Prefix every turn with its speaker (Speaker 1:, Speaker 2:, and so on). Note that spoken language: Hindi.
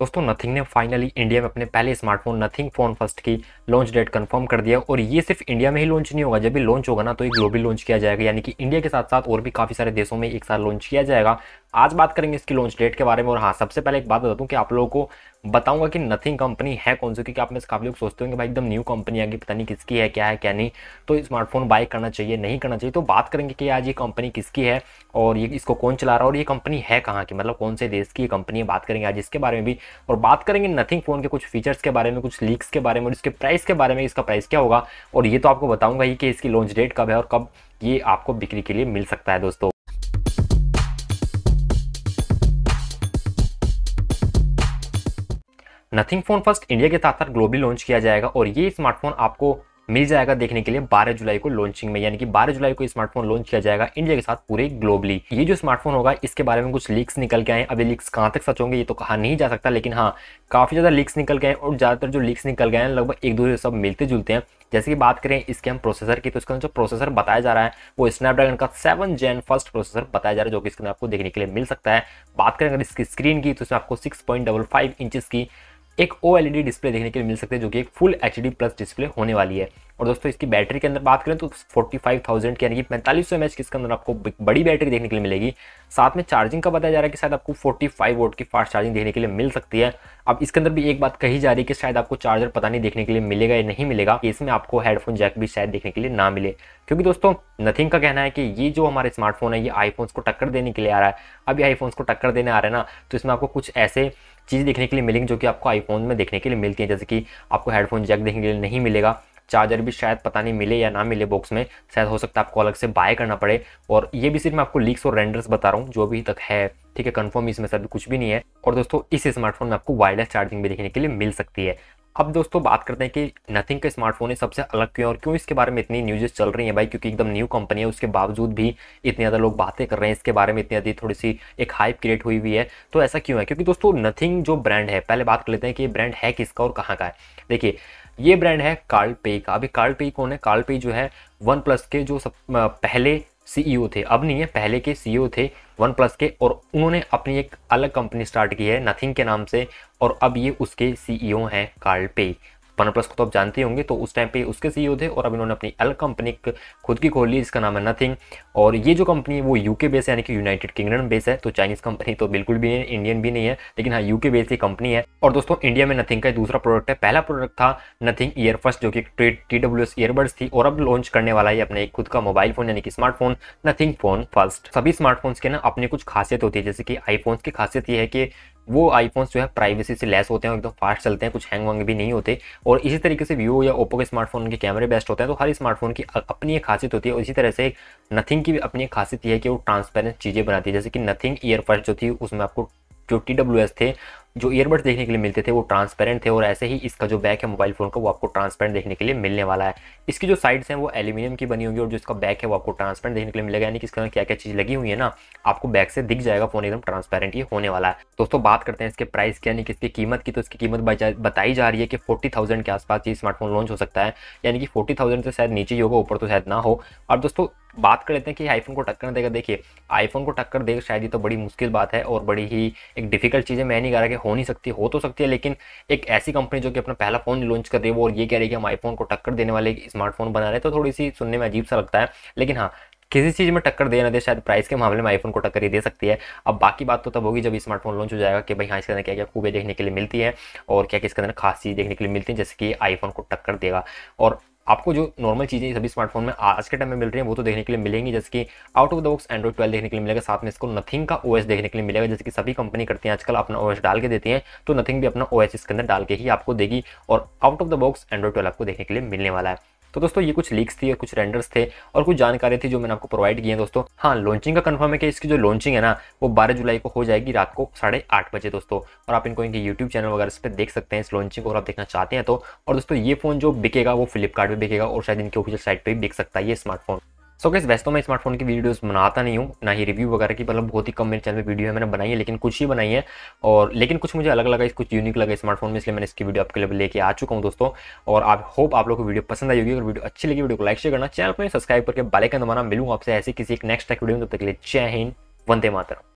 Speaker 1: दोस्तों नथिंग ने फाइनली इंडिया में अपने पहले स्मार्टफोन नथिंग फोन फर्स्ट की लॉन्च डेट कंफर्म कर दिया और ये सिर्फ इंडिया में ही लॉन्च नहीं होगा जब भी लॉन्च होगा ना तो ये ग्लोबल लॉन्च किया जाएगा यानी कि इंडिया के साथ साथ और भी काफ़ी सारे देशों में एक साथ लॉन्च किया जाएगा आज बात करेंगे इसकी लॉन्च डेट के बारे में और हाँ सबसे पहले एक बात बता दूँ कि आप लोगों को बताऊंगा कि नथिंग कंपनी है कौन सी क्योंकि आप में से काफ़ी लोग सोचते होंगे भाई एकदम न्यू कंपनी आ गई पता नहीं किसकी है क्या है क्या नहीं तो स्मार्टफोन बाय करना चाहिए नहीं करना चाहिए तो बात करेंगे कि आज ये कंपनी किसकी है और ये इसको कौन चला रहा है और ये कंपनी है कहाँ की मतलब कौन से देश की कंपनी है बात करेंगे आज इसके बारे में भी और बात करेंगे नथिंग फ़ोन के कुछ फीचर्स के बारे में कुछ लीक्स के बारे में और इसके प्राइस के बारे में इसका प्राइस क्या होगा और ये तो आपको बताऊँगा ही कि इसकी लॉन्च डेट कब है और कब ये आपको बिक्री के लिए मिल सकता है दोस्तों नथिंग फोन फर्स्ट इंडिया के साथ साथ ग्लोबली लॉन्च किया जाएगा और ये स्मार्टफोन आपको मिल जाएगा देखने के लिए 12 जुलाई को लॉन्चिंग में यानी कि 12 जुलाई को स्मार्टफोन लॉन्च किया जाएगा इंडिया के साथ पूरे ग्लोबली ये जो स्मार्टफोन होगा इसके बारे में कुछ लीक्स निकल के आए अभी लीक्स कहाँ तक सच होंगे ये तो कहा नहीं जा सकता लेकिन हाँ काफी ज्यादा लीक्स निकल गए और ज्यादातर जो लीक्स निकल गए हैं लगभग एक दूसरे से सब मिलते जुलते हैं जैसे कि बात करें इसके हम प्रोसेसर की तो इसका जो प्रोसेसर बताया जा रहा है वो स्नैपड्रैगन का सेवन जेन फर्स्ट प्रोसेसर बताया जा रहा है जो कि इसके अंदर आपको देखने के लिए मिल सकता है बात करें अगर इसकी स्क्रीन की तो इसमें आपको six point double five inches की एक ओ डिस्प्ले e देखने के लिए मिल सकते हैं जो कि एक फुल एच प्लस डिस्प्ले होने वाली है और दोस्तों इसकी बैटरी के अंदर बात करें तो फोर्टी फाइव थाउजेंड की यानी कि पैंतालीस सौ एम इसके अंदर आपको बड़ी बैटरी देखने के लिए मिलेगी साथ में चार्जिंग का बताया जा रहा है कि शायद आपको फोर्टी फाइव वोट की फास्ट चार्जिंग देखने के लिए मिल सकती है अब इसके अंदर भी एक बात कही जा रही है कि शायद आपको चार्जर पता नहीं देखने के लिए मिलेगा या नहीं मिलेगा इसमें आपको हेडफोन जैक भी शायद देखने के लिए ना मिले क्योंकि दोस्तों नथिंग का कहना है कि ये जो हमारे स्मार्टफोन है ये आईफोन्स को टक्कर देने के लिए आ रहा है अब ये आईफोन्स को टक्कर देने आ रहा है ना तो इसमें आपको कुछ ऐसे चीज़ देखने के लिए मिलेंगी जो कि आपको आईफोन में देखने के लिए मिलती है जैसे कि आपको हेडफोन जैक देखने के लिए नहीं मिलेगा चार्जर भी शायद पता नहीं मिले या ना मिले बॉक्स में शायद हो सकता है आपको अलग से बाय करना पड़े और ये भी सिर्फ मैं आपको लीक्स और रेंडर्स बता रहा हूँ जो अभी तक है ठीक है कन्फर्म इसमें सर कुछ भी नहीं है और दोस्तों इस स्मार्टफोन में आपको वायरलेस चार्जिंग भी देखने के लिए मिल सकती है अब दोस्तों बात करते हैं कि नथिंग का स्मार्टफोन है सबसे अलग क्यों और क्यों इसके बारे में इतनी न्यूज़ेस चल रही हैं भाई क्योंकि एकदम न्यू कंपनी है उसके बावजूद भी इतने ज़्यादा लोग बातें कर रहे हैं इसके बारे में इतनी ज़्यादा थोड़ी सी एक हाइप क्रिएट हुई हुई है तो ऐसा क्यों है क्योंकि दोस्तों नथिंग जो ब्रांड है पहले बात कर लेते हैं कि ये ब्रांड है किसका और कहाँ का है देखिए ये ब्रांड है कार्ल पे का अभी कार्ल पे कौन है कार्ल पे जो है वन प्लस के जो सब पहले सीईओ e थे अब नहीं है पहले के सीईओ e थे वन प्लस के और उन्होंने अपनी एक अलग कंपनी स्टार्ट की है नथिंग के नाम से और अब ये उसके सीईओ e हैं कार्ल पे वन प्लस को तो आप जानते होंगे तो उस टाइम पे उसके सीईओ थे और अब इन्होंने अपनी एल कंपनी खुद की खोल ली जिसका नाम है नथिंग और ये जो कंपनी है वो यूके बेस है यानी कि यूनाइटेड किंगडम बेस है तो चाइनीज कंपनी तो बिल्कुल भी नहीं इंडियन भी नहीं है लेकिन हाँ यूके बेस की कंपनी है और दोस्तों इंडिया में नथिंग का दूसरा प्रोडक्ट है पहला प्रोडक्ट था नथिंग फर्स्ट जो कि टी डब्ल्यू एस ईयरबड्स थी और अब लॉन्च करने वाला है अपने खुद का मोबाइल फोन यानी कि स्मार्टफोन नथिंग फोन फर्स्ट सभी स्मार्टफोन्स के ना अपनी कुछ खासियत होती है जैसे कि आईफोन्स की खासियत यह है कि वो आईफोन्स जो है प्राइवेसी से लेस होते हैं एकदम फास्ट चलते हैं कुछ हैंग वैंग भी नहीं होते और इसी तरीके से वीवो या ओप्पो के स्मार्टफोन के कैमरे बेस्ट होते हैं तो हर स्मार्टफोन की अपनी एक खासियत होती है और इसी तरह से नथिंग की भी अपनी खासियत यह है कि वो ट्रांसपेरेंट चीज़ें बनाती है जैसे कि नथिंग ईयर जो थी उसमें आपको जो टी डब्ल्यू एस थे जो ईयरबड्स देखने के लिए मिलते थे वो ट्रांसपेरेंट थे और ऐसे ही इसका जो बैक है मोबाइल फ़ोन का वो आपको ट्रांसपेरेंट देखने के लिए मिलने वाला है इसकी जो साइड्स हैं वो एल्यूमिनियम की बनी होगी और जो इसका बैक है वो आपको ट्रांसपेरेंट देखने के लिए मिलेगा यानी कि इसके अंदर क्या क्या चीज़ लगी हुई है ना आपको बैक से दिख जाएगा फ़ोन एकदम ट्रांसपेरेंट ये होने वाला है दोस्तों बात करते हैं इसके प्राइस की यानी कि इसकी कीमत की तो इसकी कीमत बताई जा रही है कि फोर्टी के आसपास ये स्मार्टफोन लॉन्च हो सकता है यानी कि फोर्टी से शायद नीचे ही होगा ऊपर तो शायद ना हो और दोस्तों बात कर लेते हैं कि आईफोन को टक्कर देगा देखिए आईफोन को टक्कर दे शायद ये तो बड़ी मुश्किल बात है और बड़ी ही एक डिफिकल्ट चीज़ है मैं नहीं कह रहा कि हो नहीं सकती हो तो सकती है लेकिन एक ऐसी कंपनी जो कि अपना पहला फ़ोन लॉन्च कर रही है वो और ये कह रही है कि हम आईफोन को टक्कर देने वाले स्मार्टफोन बना रहे तो थोड़ी सी सुनने में अजीब सा लगता है लेकिन हाँ किसी चीज़ में टक्कर दे ना दे शायद प्राइस के मामले में आईफोन को टक्कर ही दे सकती है अब बाकी बात तो तब होगी जब स्मार्टफोन लॉन्च हो जाएगा कि भाई हाँ इसके अंदर क्या क्या खूबे देखने के लिए मिलती है और क्या क्या इसके अंदर खास चीज़ देखने के लिए मिलती है जैसे कि आईफोन को टक्कर देगा और आपको जो नॉर्मल चीज़ें सभी स्मार्टफोन में आज के टाइम में मिल रही हैं वो तो देखने के लिए मिलेंगी जैसे कि out of the box Android twelve देखने के लिए मिलेगा साथ में इसको नथिंग का ओएस देखने के लिए मिलेगा जैसे कि सभी कंपनी करती हैं आजकल अपना ओएस डाल के देती हैं तो नथिंग भी अपना ओएस इसके अंदर डाल के ही आपको देगी और out of the box Android twelve आपको देखने के लिए मिलने वाला है तो दोस्तों ये कुछ लीक्स थी कुछ रेंडर्स थे और कुछ जानकारी थी जो मैंने आपको प्रोवाइड की है दोस्तों हाँ लॉन्चिंग का कन्फर्म है कि इसकी जो लॉन्चिंग है ना वो बारह जुलाई को हो जाएगी रात को साढ़े आठ बजे दोस्तों और आप इनको इनके यूट्यूब चैनल वगैरह इस पर देख सकते हैं इस लॉन्चिंग को अगर आप देखना चाहते हैं तो और दोस्तों ये फोन जो बिकेगा वो फ्लिपकार्ट बिकेगा और शायद इनके ऑफिशियल साइट पर भी बिक सकता है ये स्मार्टफोन सो गैस वैसे तो मैं स्मार्टफोन की वीडियोस बनाता नहीं हूँ ना ही रिव्यू वगैरह की मतलब बहुत ही कम मेरे चैनल में वीडियो है मैंने बनाई है लेकिन कुछ ही बनाई है और लेकिन कुछ मुझे अलग लगा इस कुछ यूनिक लगा स्मार्टफोन में इसलिए मैंने इसकी वीडियो आपके लिए लेके आ चुका हूँ दोस्तों और आप होप आप लोग को वीडियो पसंद आई होगी और वीडियो अच्छी लगी वीडियो को लाइक शेयर करना चैनल पर सब्सक्राइब करके बालेकन दबाना मिलूंगा आपसे ऐसे किसी एक नेक्स्ट वीडियो में तब तक के लिए जय हिंद वंदे मातरम